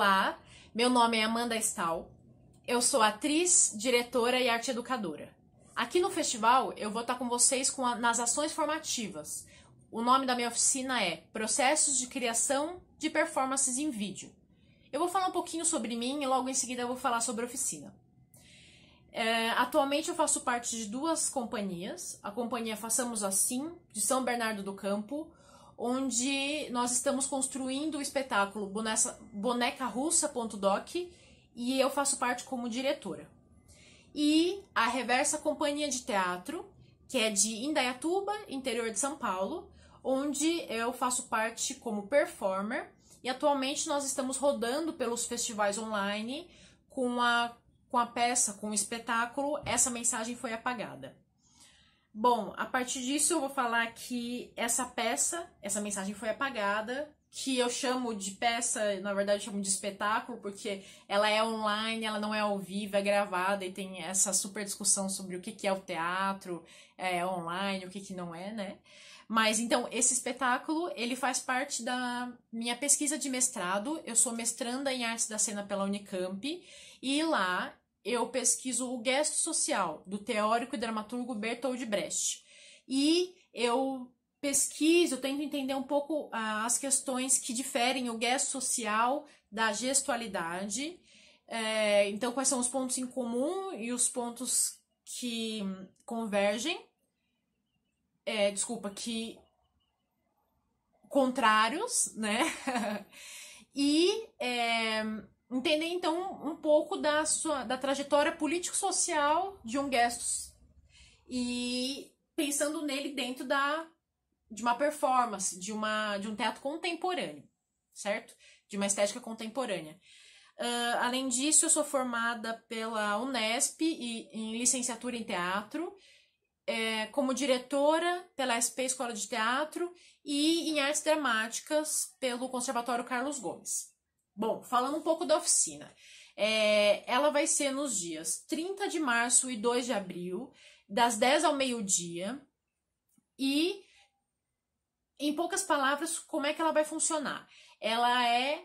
Olá, meu nome é Amanda Stahl. Eu sou atriz, diretora e arte educadora. Aqui no festival eu vou estar com vocês com a, nas ações formativas. O nome da minha oficina é Processos de Criação de Performances em Vídeo. Eu vou falar um pouquinho sobre mim e logo em seguida eu vou falar sobre a oficina. É, atualmente eu faço parte de duas companhias. A companhia Façamos Assim, de São Bernardo do Campo, onde nós estamos construindo o espetáculo Boneca Russa.doc e eu faço parte como diretora. E a Reversa Companhia de Teatro, que é de Indaiatuba, interior de São Paulo, onde eu faço parte como performer. E atualmente nós estamos rodando pelos festivais online com a, com a peça, com o espetáculo. Essa mensagem foi apagada. Bom, a partir disso eu vou falar que essa peça, essa mensagem foi apagada, que eu chamo de peça, na verdade chamo de espetáculo, porque ela é online, ela não é ao vivo, é gravada e tem essa super discussão sobre o que, é o teatro é, online, o que, que não é, né? Mas então, esse espetáculo, ele faz parte da minha pesquisa de mestrado. Eu sou mestranda em artes da cena pela Unicamp e lá eu pesquiso o gesto social do teórico e dramaturgo Bertold Brecht. E eu pesquiso, eu tento entender um pouco ah, as questões que diferem o gesto social da gestualidade. É, então, quais são os pontos em comum e os pontos que convergem? É, desculpa, que contrários, né? e é, entender então um pouco da sua da trajetória político-social de um Gestus e pensando nele dentro da de uma performance, de uma de um teatro contemporâneo, certo? De uma estética contemporânea. Uh, além disso, eu sou formada pela Unesp e, em licenciatura em teatro, é, como diretora pela SP Escola de Teatro e em artes dramáticas pelo Conservatório Carlos Gomes. Bom, falando um pouco da oficina, é, ela vai ser nos dias 30 de março e 2 de abril, das 10 ao meio-dia. E, em poucas palavras, como é que ela vai funcionar? Ela é,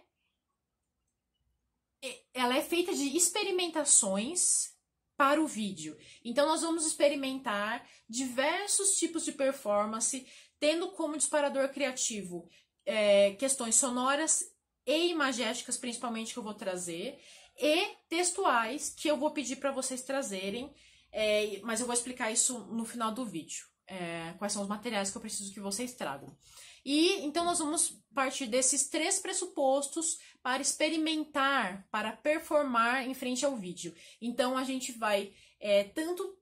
é ela é feita de experimentações para o vídeo. Então nós vamos experimentar diversos tipos de performance, tendo como disparador criativo é, questões sonoras e imagéticas, principalmente, que eu vou trazer, e textuais, que eu vou pedir para vocês trazerem, é, mas eu vou explicar isso no final do vídeo. É, quais são os materiais que eu preciso que vocês tragam. E então nós vamos partir desses três pressupostos para experimentar, para performar em frente ao vídeo. Então a gente vai é, tanto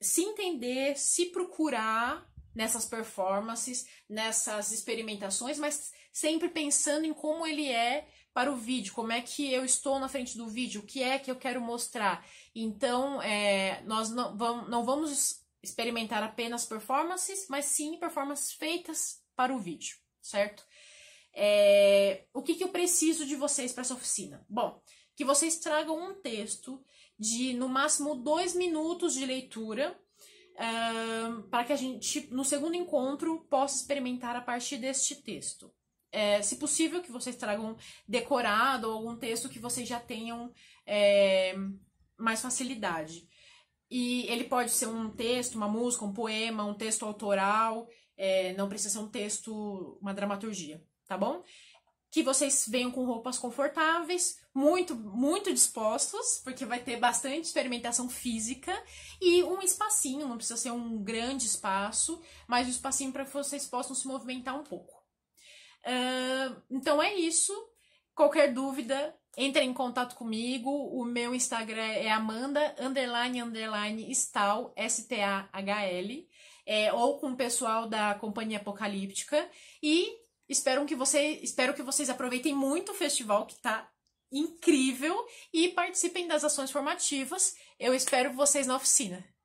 se entender, se procurar nessas performances, nessas experimentações, mas sempre pensando em como ele é para o vídeo, como é que eu estou na frente do vídeo, o que é que eu quero mostrar. Então, é, nós não vamos, não vamos experimentar apenas performances, mas sim performances feitas para o vídeo, certo? É, o que, que eu preciso de vocês para essa oficina? Bom, que vocês tragam um texto de no máximo dois minutos de leitura para que a gente, no segundo encontro, possa experimentar a partir deste texto. É, se possível, que vocês tragam decorado ou algum texto que vocês já tenham é, mais facilidade. E ele pode ser um texto, uma música, um poema, um texto autoral, é, não precisa ser um texto, uma dramaturgia, tá bom? que vocês venham com roupas confortáveis, muito, muito dispostos, porque vai ter bastante experimentação física e um espacinho, não precisa ser um grande espaço, mas um espacinho para que vocês possam se movimentar um pouco. Uh, então é isso. Qualquer dúvida, entre em contato comigo. O meu Instagram é Amanda underline underline Stahl S T A H L é, ou com o pessoal da companhia Apocalíptica e Espero que, você, espero que vocês aproveitem muito o festival que está incrível e participem das ações formativas. Eu espero vocês na oficina.